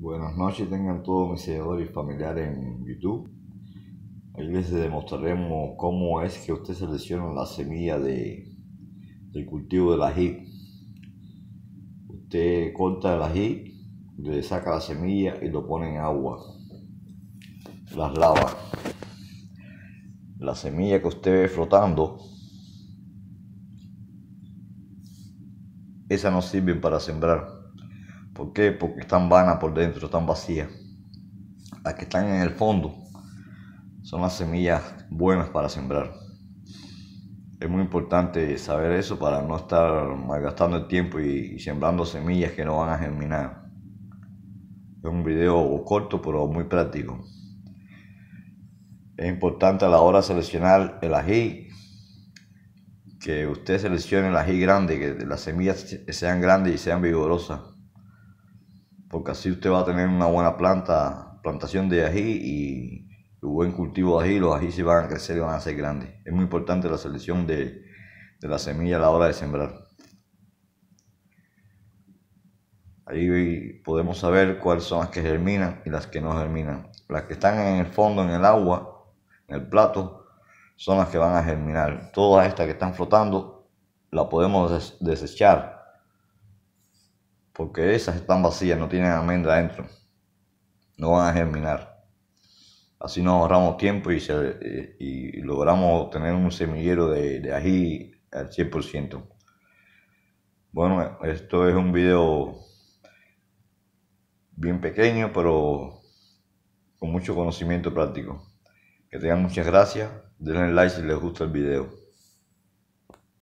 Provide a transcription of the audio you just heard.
Buenas noches, tengan todos mis seguidores y familiares en YouTube. ahí les demostraremos cómo es que usted selecciona la semilla del cultivo del ají. Usted corta el ají, le saca la semilla y lo pone en agua. Las lava. La semilla que usted ve flotando, Esa no sirve para sembrar ¿Por qué? Porque están vanas por dentro, están vacías. Las que están en el fondo son las semillas buenas para sembrar. Es muy importante saber eso para no estar malgastando el tiempo y, sembrando semillas que no van a germinar. Es un video corto pero muy práctico. Es importante a la hora de seleccionar el ají que usted seleccione el ají grande, que las semillas sean grandes y sean vigorosas porque así usted va a tener una buena planta, plantación de ají y un buen cultivo de ají, los ají van a crecer y van a ser grandes. Es muy importante la selección de, de la semilla a la hora de sembrar. Ahí podemos saber cuáles son las que germinan y las que no germinan. Las que están en el fondo, en el agua, en el plato, son las que van a germinar. Todas estas que están flotando, las podemos desechar porque esas están vacías, no tienen almendra adentro, no van a germinar. Así nos ahorramos tiempo y, logramos tener un semillero de, de ají al 100%. Bueno, esto es un video bien pequeño, pero con mucho conocimiento práctico. Que tengan muchas gracias. Denle like si les gusta el video.